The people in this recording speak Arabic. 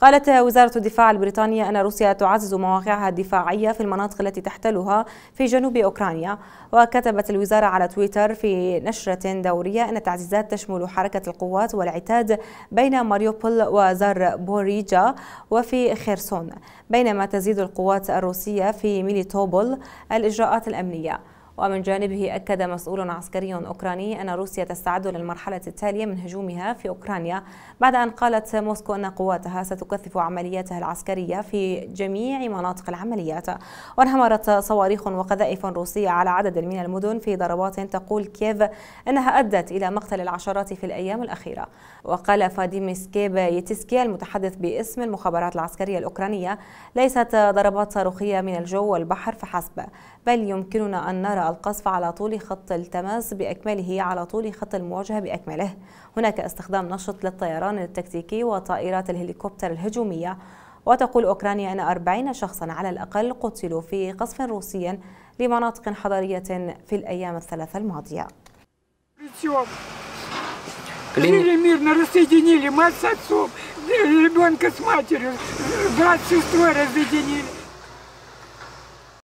قالت وزارة الدفاع البريطانية أن روسيا تعزز مواقعها الدفاعية في المناطق التي تحتلها في جنوب أوكرانيا وكتبت الوزارة على تويتر في نشرة دورية أن التعزيزات تشمل حركة القوات والعتاد بين ماريوبول وزار بوريجا وفي خيرسون بينما تزيد القوات الروسية في ميليتوبول الإجراءات الأمنية ومن جانبه أكد مسؤول عسكري أوكراني أن روسيا تستعد للمرحلة التالية من هجومها في أوكرانيا بعد أن قالت موسكو أن قواتها ستكثف عملياتها العسكرية في جميع مناطق العمليات وانهمرت صواريخ وقذائف روسية على عدد من المدن في ضربات تقول كييف أنها أدت إلى مقتل العشرات في الأيام الأخيرة وقال فاديم سكيب يتسكي المتحدث باسم المخابرات العسكرية الأوكرانية ليست ضربات صاروخية من الجو والبحر فحسب بل يمكننا أن نرى القصف على طول خط التماس بأكمله على طول خط المواجهة بأكمله هناك استخدام نشط للطيران التكتيكي وطائرات الهليكوبتر الهجومية وتقول أوكرانيا أن 40 شخصا على الأقل قتلوا في قصف روسي لمناطق حضرية في الأيام الثلاثة الماضية